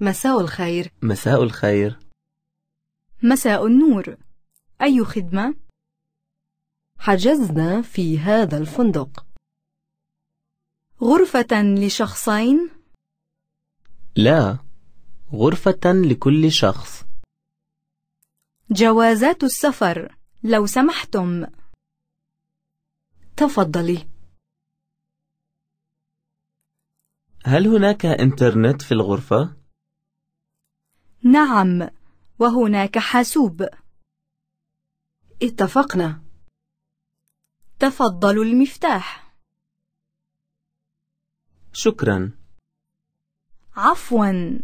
مساء الخير مساء الخير مساء النور أي خدمة؟ حجزنا في هذا الفندق غرفة لشخصين؟ لا غرفة لكل شخص جوازات السفر لو سمحتم تفضلي هل هناك إنترنت في الغرفة؟ نعم وهناك حاسوب اتفقنا تفضل المفتاح شكرا عفواً